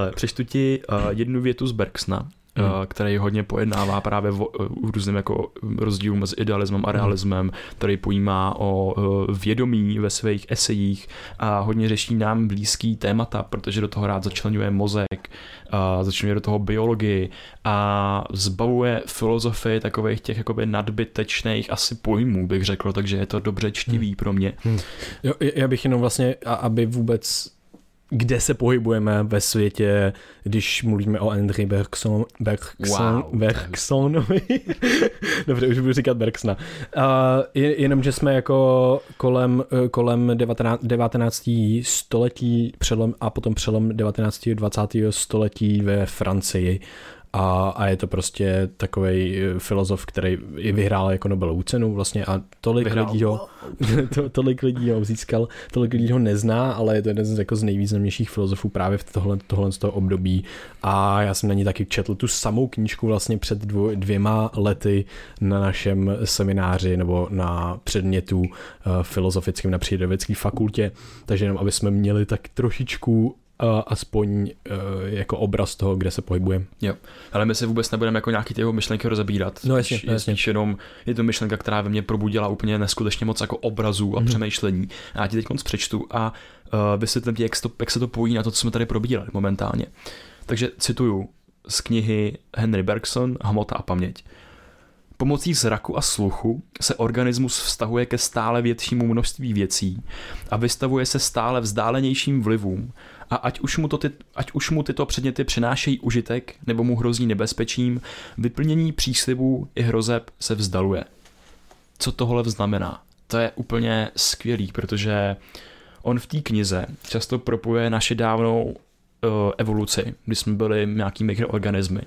Ale přečtu ti uh, jednu větu z Bergsna, eh, hmm. která který hodně pojednává právě o, uh, eh, různém jako rozdílu mezi idealismem a hmm. realismem, který pojímá o vědomí ve svých esejích a hodně řeší nám blízký témata, protože do toho rád začlenuje mozek, uh, začlenuje do toho biologii a zbavuje filozofii takových těch jakoby nadbytečných asi pojmů, bych řekl, takže je to dobře čtivý mm. pro mě. Mm. Jo, já bych jenom vlastně, aby vůbec kde se pohybujeme ve světě, když mluvíme o Henry Bergson, Bergson, wow. Bergsonovi. Dobře, už budu říkat Bergsona. Uh, jenom, že jsme jako kolem, kolem 19, 19. století přelom a potom přelom 19. 20. století ve Francii a, a je to prostě takový eh, filozof, který i vyhrál jako Nobelovu cenu vlastně a tolik vyhrál. lidí ho, to, tolik lidí ho získal, tolik lidí ho nezná, ale je to jeden z, jako z nejvýznamnějších filozofů právě v tohle, tohle z toho období a já jsem na ní taky četl tu samou knížku vlastně před dvo, dvěma lety na našem semináři nebo na předmětu uh, filozofickém na přírodovědské fakultě, takže jenom aby jsme měli tak trošičku aspoň e, jako obraz toho, kde se pohybujeme. Jo, ale my se vůbec nebudeme jako nějaký ty jeho myšlenky rozebírat. No jasně, je no, jasně. Spíš jenom je to myšlenka, která ve mně probudila úplně neskutečně moc jako obrazů a mm-hmm. přemýšlení. A já ti teď konc přečtu a uh, vysvětlím ti, jak, to, jak se to pojí na to, co jsme tady probírali momentálně. Takže cituju z knihy Henry Bergson Hmota a paměť. Pomocí zraku a sluchu se organismus vztahuje ke stále většímu množství věcí a vystavuje se stále vzdálenějším vlivům, a ať už, mu to ty, ať už mu tyto předměty přinášejí užitek nebo mu hrozí nebezpečím, vyplnění příslibů i hrozeb se vzdaluje. Co tohle znamená? To je úplně skvělý, protože on v té knize často propuje naše dávnou eh, evoluci, kdy jsme byli nějaký mikroorganismy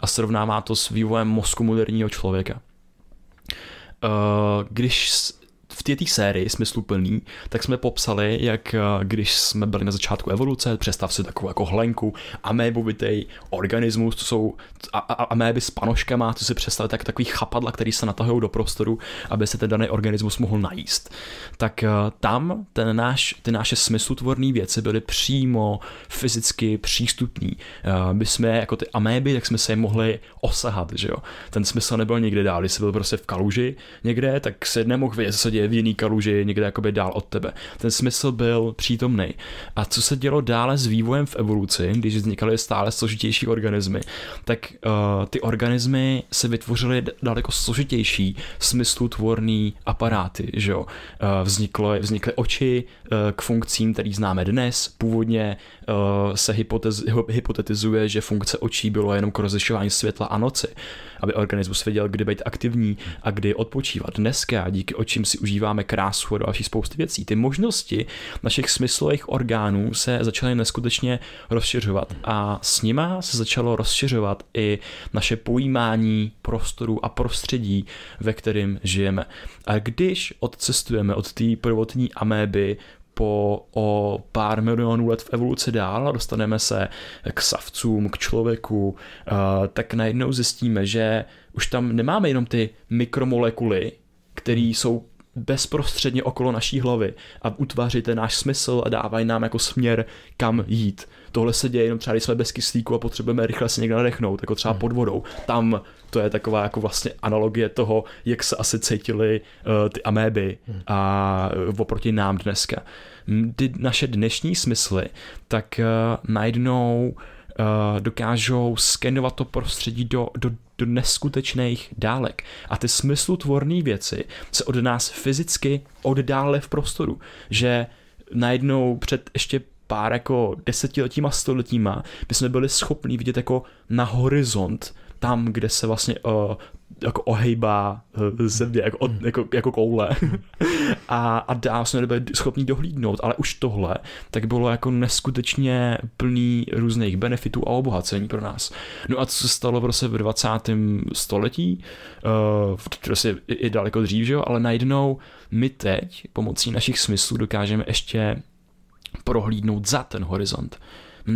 a srovnává to s vývojem mozku moderního člověka. Eh, když v té sérii smysluplný, tak jsme popsali, jak eh, když jsme byli na začátku evoluce, představ si takovou jako hlenku, amébovitej organismus, to jsou a, a, améby s panoškama, to si představit tak takový chapadla, který se natahují do prostoru, aby se ten daný organismus mohl najíst. Tak eh, tam ten náš, ty naše smyslutvorné věci byly přímo fyzicky přístupní. Eh, my jsme jako ty améby, tak jsme se je mohli osahat, že jo. Ten smysl nebyl nikde dál, když jsi byl prostě v kaluži někde, tak se nemohl vědět, co se děje v jiný kaluži někde jakoby dál od tebe. Ten smysl byl přítomný. A co se dělo dále s vývojem v evoluci, když vznikaly stále složitější organismy, tak uh, ty organismy se vytvořily daleko složitější tvorný aparáty, že jo. Uh, vzniklo, vznikly oči uh, k funkcím, které známe dnes. Původně uh, se hypotez, hypotetizuje, že funkce očí bylo jenom k rozlišování světla a noci, aby organismus věděl, kdy být aktivní a kdy odpočívat. Dneska díky očím si užíváme prožíváme krásu a další spousty věcí. Ty možnosti našich smyslových orgánů se začaly neskutečně rozšiřovat a s nima se začalo rozšiřovat i naše pojímání prostoru a prostředí, ve kterém žijeme. A když odcestujeme od té prvotní améby po o pár milionů let v evoluci dál a dostaneme se k savcům, k člověku, eh, tak najednou zjistíme, že už tam nemáme jenom ty mikromolekuly, které jsou bezprostředně okolo naší hlavy a utváří ten náš smysl a dávají nám jako směr, kam jít. Tohle se děje jenom třeba, když jsme bez kyslíku a potřebujeme rychle se někde nadechnout, jako třeba hmm. pod vodou. Tam to je taková jako vlastně analogie toho, jak se asi cítili uh, ty améby hmm. a uh, oproti nám dneska. Ty naše dnešní smysly tak uh, najednou uh, Eh, dokážou skenovat to prostředí do, do, do neskutečných dálek. A ty smyslutvorné věci se od nás fyzicky oddále v prostoru. Že najednou před ještě pár jako desetiletíma, stoletíma, my jsme byli schopni vidět jako na horizont, tam, kde se vlastně uh, jako ohejbá eh, země, jako, od, jako, jako koule. a, a dál jsme nebyli schopni dohlídnout, ale už tohle tak bylo jako neskutečně plný různých benefitů a obohacení pro nás. No a co se stalo prostě v 20. století, uh, prostě i, i daleko dřív, že jo, ale najednou my teď pomocí našich smyslů dokážeme ještě prohlídnout za ten horizont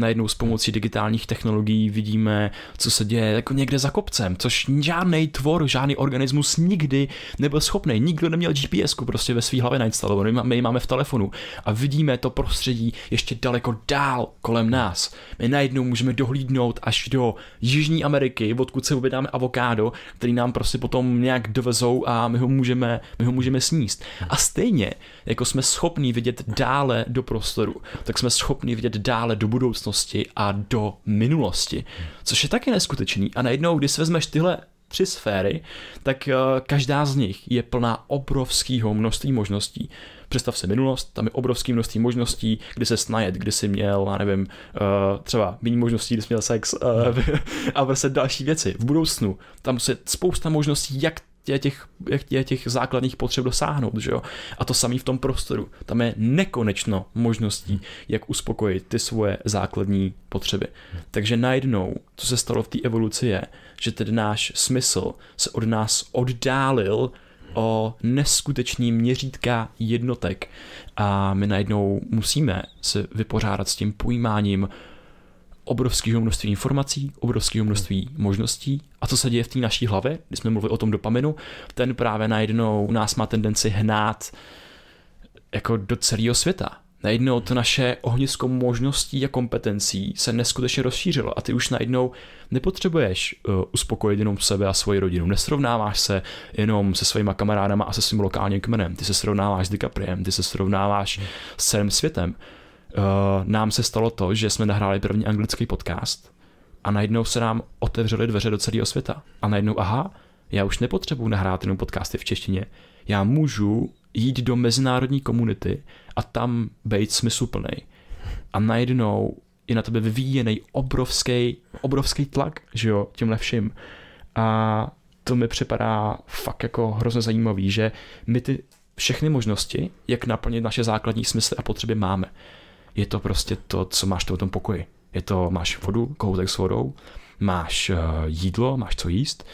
najednou s pomocí digitálních technologií vidíme, co se děje jako někde za kopcem, což žádný tvor, žádný organismus nikdy nebyl schopný. Nikdo neměl GPS prostě ve své hlavě nainstalovanou, my ji máme v telefonu a vidíme to prostředí ještě daleko dál kolem nás. My najednou můžeme dohlídnout až do Jižní Ameriky, odkud se objednáme avokádo, který nám prostě potom nějak dovezou a my ho můžeme, my ho můžeme sníst. A stejně, jako jsme schopni vidět dále do prostoru, tak jsme schopni vidět dále do budoucna současnosti a do minulosti, což je taky neskutečný. A najednou, když vezmeš tyhle tři sféry, tak eh, každá z nich je plná obrovského množství možností. Představ si minulost, tam je obrovské množství možností, kdy se snajet, kdy jsi měl, já nevím, eh, třeba méně možností, kdy jsi měl sex eh, a prostě další věci. V budoucnu tam je spousta možností, jak těch, těch, těch základních potřeb dosáhnout, že jo? A to samý v tom prostoru. Tam je nekonečno možností, jak uspokojit ty svoje základní potřeby. Takže najednou, co se stalo v té evoluci je, že ten náš smysl se od nás oddálil o neskutečný měřítka jednotek a my najednou musíme se vypořádat s tím pojímáním obrovského množství informací, obrovského množství možností. A co se děje v té naší hlavě, když jsme mluvili o tom dopaminu, ten právě najednou nás má tendenci hnát jako do celého světa. Najednou to naše ohnisko možností a kompetencí se neskutečně rozšířilo a ty už najednou nepotřebuješ uh, uspokojit jenom sebe a svoji rodinu. Nesrovnáváš se jenom se svýma kamarádama a se svým lokálním kmenem. Ty se srovnáváš s DiCapriem, ty se srovnáváš s celým světem. Eh, nám se stalo to, že jsme nahráli první anglický podcast a najednou se nám otevřely dveře do celého světa. A najednou, aha, já už nepotřebuji nahrát jenom podcasty v češtině. Já můžu jít do mezinárodní komunity a tam být smysluplný. A najednou je na tebe vyvíjený obrovský, obrovský tlak, že jo, tímhle vším. A to mi připadá fakt jako hrozně zajímavý, že my ty všechny možnosti, jak naplnit naše základní smysly a potřeby máme je to prostě to, co máš v tom pokoji. Je to, máš vodu, kohoutek s vodou, máš uh, jídlo, máš co jíst,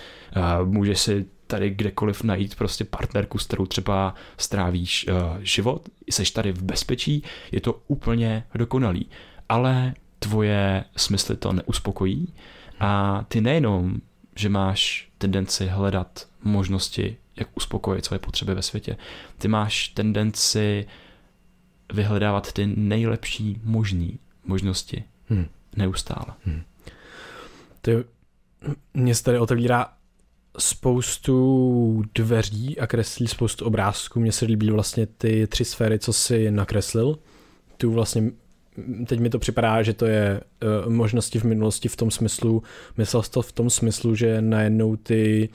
uh, můžeš si tady kdekoliv najít prostě partnerku, s kterou třeba strávíš uh, život, seš tady v bezpečí, je to úplně dokonalý. Ale tvoje smysly to neuspokojí a ty nejenom, že máš tendenci hledat možnosti, jak uspokojit své potřeby ve světě, ty máš tendenci uh, vyhledávat ty nejlepší možný možnosti. Hmm. Neustále. Hmm. Ty, mě se tady otevírá spoustu dveří a kreslí spoustu obrázků. Mně se líbí vlastně ty tři sféry, co si nakreslil. Tu vlastně teď mi to připadá, že to je uh, možnosti v minulosti v tom smyslu, myslel jsi to v tom smyslu, že najednou ty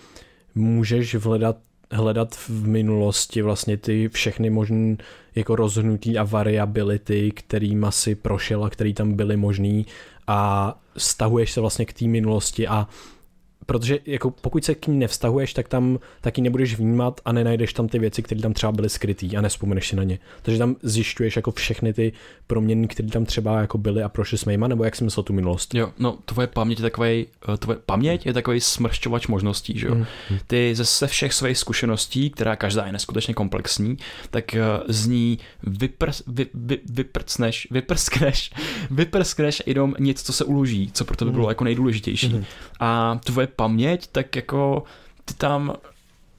můžeš vledat hledat v minulosti vlastně ty všechny možné jako rozhnutí a variability, kterýma si prošel a který tam byly možný a stahuješ se vlastně k té minulosti a protože jako pokud se k ní nevztahuješ, tak tam taky nebudeš vnímat a nenajdeš tam ty věci, které tam třeba byly skryté a nespomeneš si na ně. Takže tam zjišťuješ jako všechny ty proměny, které tam třeba jako byly a prošly s mýma, nebo jak jsi myslel tu minulost? Jo, no tvoje paměť je takový, eh, tvoje paměť je takový smršťovač možností, že jo. Mhm. Ty ze se všech svých zkušeností, která každá je neskutečně komplexní, tak eh, z ní vypr, vy, vy, vyprcneš, vyprskneš, vyprskneš jenom něco, co se uloží, co pro tebe mhm. bylo jako nejdůležitější. Mhm. A tvoje paměť, tak jako ty tam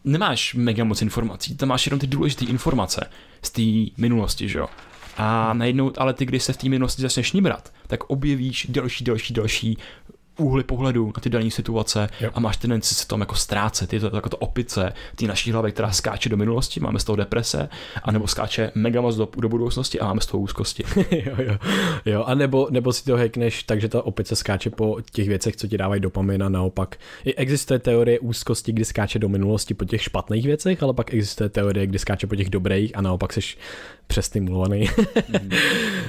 nemáš mega moc informací, ty tam máš jenom ty důležité informace z té minulosti, že jo. A najednou, ale ty, když se v té minulosti začneš nibrat, tak objevíš další, další, další úhly pohledu na ty dané situace jo. a máš tendenci se tam jako ztrácet. Je to jako to opice té naší hlavy, která skáče do minulosti, máme z toho deprese, anebo skáče mega moc do, do budoucnosti a máme z toho úzkosti. jo, jo, jo. A nebo, nebo si to hackneš tak, že ta opice skáče po těch věcech, co ti dávají dopamin a naopak. Existuje teorie úzkosti, kdy skáče do minulosti po těch špatných věcech, ale pak existuje teorie, kdy skáče po těch dobrých a naopak jsi přestimulovaný. mm.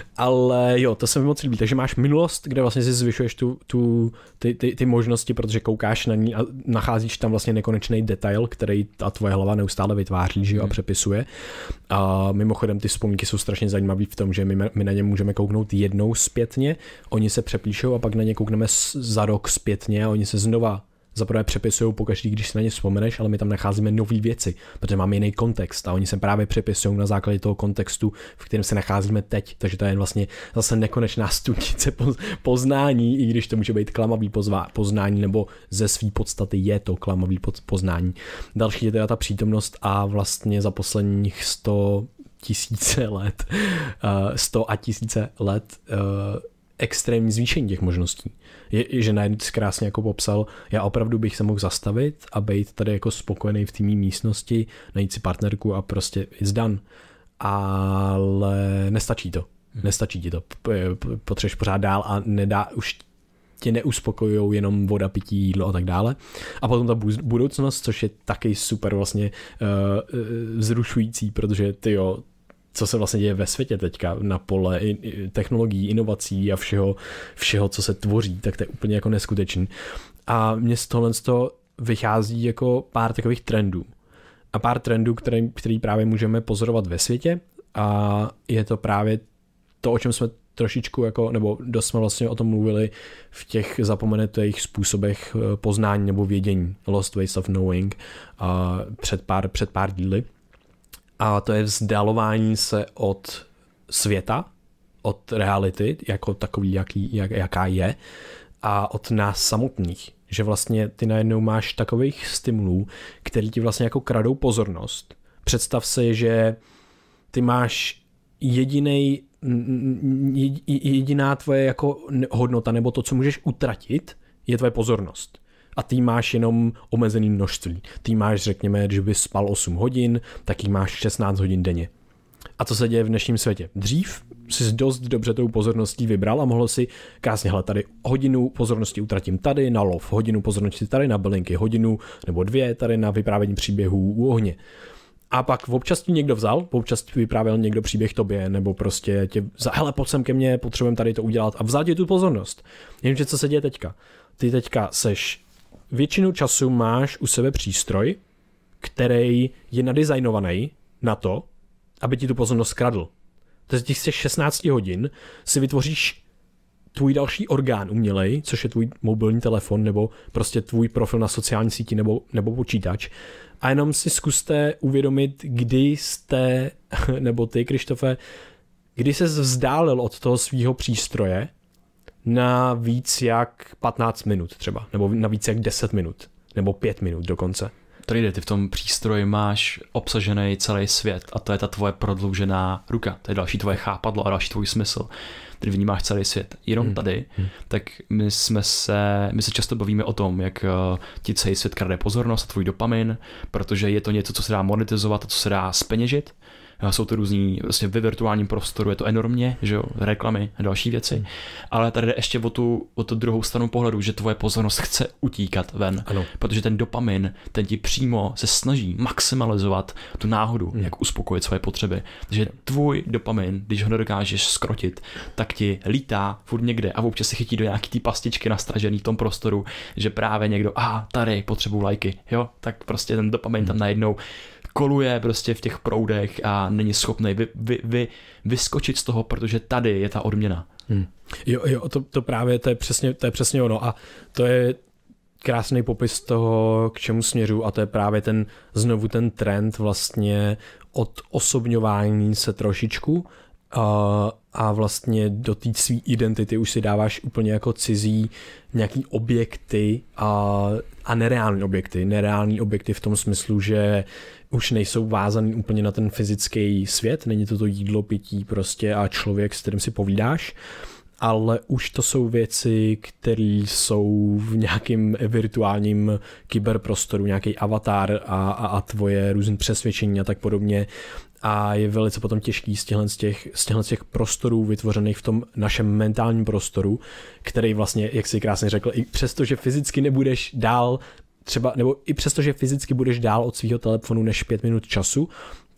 ale jo, to se mi moc líbí. Takže máš minulost, kde vlastně si zvyšuješ tu, tu ty, ty, ty možnosti, protože koukáš na ní a nacházíš tam vlastně nekonečný detail, který ta tvoje hlava neustále vytváří že, a mhm. přepisuje. A mimochodem ty vzpomínky jsou strašně zajímavé v tom, že my, my na ně můžeme kouknout jednou zpětně, oni se přepíšou a pak na ně koukneme za rok zpětně a oni se znova zaprvé přepisují pokaždý, když si na ně vzpomeneš, ale my tam nacházíme nové věci, protože máme jiný kontext a oni se právě přepisují na základě toho kontextu, v kterém se nacházíme teď. Takže to je vlastně zase nekonečná studnice poznání, i když to může být klamavý poznání, nebo ze své podstaty je to klamavý poznání. Další je teda ta přítomnost a vlastně za posledních 100 tisíce let, 100 eh, a tisíce let eh, extrémní zvýšení těch možností. Je, že najednou krásně jako popsal, já opravdu bych se mohl zastavit a být tady jako spokojený v týmní místnosti, najít si partnerku a prostě zdan. Ale nestačí to. Hm. Nestačí ti to. Potřeš pořád dál a nedá už tě neuspokojují jenom voda, pití, jídlo a tak dále. A potom ta budoucnost, což je taky super vlastně uh, vzrušující, protože ty jo, co se vlastně děje ve světě teďka na pole technologií, inovací a všeho, všeho, co se tvoří, tak to je úplně jako neskutečný. A mně z tohle vychází jako pár takových trendů. A pár trendů, který, který právě můžeme pozorovat ve světě a je to právě to, o čem jsme trošičku jako, nebo dost jsme vlastně o tom mluvili v těch zapomenutých způsobech eh, poznání nebo vědění, Lost Ways of Knowing a před pár, před pár díly a to je vzdalování se od světa, od reality, jako takový, jaký, jak, jaká je, a od nás samotných. Že vlastně ty najednou máš takových stimulů, který ti vlastně jako kradou pozornost. Představ si, že ty máš jedinej, jediná tvoje jako hodnota nebo to, co můžeš utratit, je tvoje pozornost a ty máš jenom omezený množství. Ty máš, řekněme, když by spal 8 hodin, tak jí máš 16 hodin denně. A co se děje v dnešním světě? Dřív si dost dobře tou pozorností vybral a mohl si krásně hele, tady hodinu pozornosti utratím tady na lov, hodinu pozornosti tady na bylinky, hodinu nebo dvě tady na vyprávění příběhů u ohně. A pak občas ti někdo vzal, občas ti vyprávěl někdo příběh tobě, nebo prostě tě za hele, pojď sem ke mně, potřebujeme tady to udělat a vzal ti tu pozornost. Jenže co se děje teďka? Ty teďka seš většinu času máš u sebe přístroj, který je nadizajnovaný na to, aby ti tu pozornost kradl. To z těch 16 hodin si vytvoříš tvůj další orgán umělej, což je tvůj mobilní telefon nebo prostě tvůj profil na sociální síti nebo, nebo počítač. A jenom si zkuste uvědomit, kdy jste, nebo ty, Krištofe, kdy se vzdálil od toho svého přístroje na víc jak 15 minut třeba, nebo na víc jak 10 minut, nebo 5 minut dokonce. Tady jde, ty v tom přístroji máš obsažený celý svět a to je ta tvoje prodloužená ruka, to je další tvoje chápadlo a další tvůj smysl. který vnímáš celý svět. Jenom hmm. tady, hmm. tak my jsme se, my se často bavíme o tom, jak eh, ti celý svět krade pozornost a tvůj dopamin, protože je to něco, co se dá monetizovat a co se dá speněžit jsou to různý, vlastně ve virtuálním prostoru je to enormně, že jo, reklamy a další věci, hmm. ale tady jde ještě o tu, o tu druhou stranu pohledu, že tvoje pozornost chce utíkat ven, ano. protože ten dopamin, ten ti přímo se snaží maximalizovat tu náhodu, hmm. jak uspokojit svoje potřeby. Takže tvůj dopamin, když ho nedokážeš skrotit, tak ti lítá furt někde a občas se chytí do nějaký té pastičky nastražený v tom prostoru, že právě někdo, a ah, tady potřebuju lajky, jo, tak prostě ten dopamin hmm. tam najednou koluje prostě v těch proudech a není schopný vy, vy, vy, vyskočit z toho, protože tady je ta odměna. Hmm. Jo, jo, to, to právě, to je přesně, to je přesně ono a to je krásný popis toho, k čemu směřu a to je právě ten, znovu ten trend vlastně od osobňování se trošičku a, a vlastně do té své identity už si dáváš úplně jako cizí nějaký objekty a, a nereální objekty. Nereální objekty v tom smyslu, že už nejsou vázaný úplně na ten fyzický svět, není to to jídlo, pití prostě a člověk, s kterým si povídáš, ale už to jsou věci, které jsou v nějakém virtuálním kyberprostoru, nějaký avatar a, a, a tvoje různé přesvědčení a tak podobně. A je velice potom těžký z těchhle, z těch, z těchhle z těch prostorů vytvořených v tom našem mentálním prostoru, který vlastně, jak si krásně řekl, i přesto, že fyzicky nebudeš dál třeba, nebo i přesto, že fyzicky budeš dál od svého telefonu než pět minut času,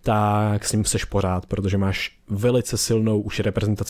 tak s ním seš pořád, protože máš velice silnou už reprezentaci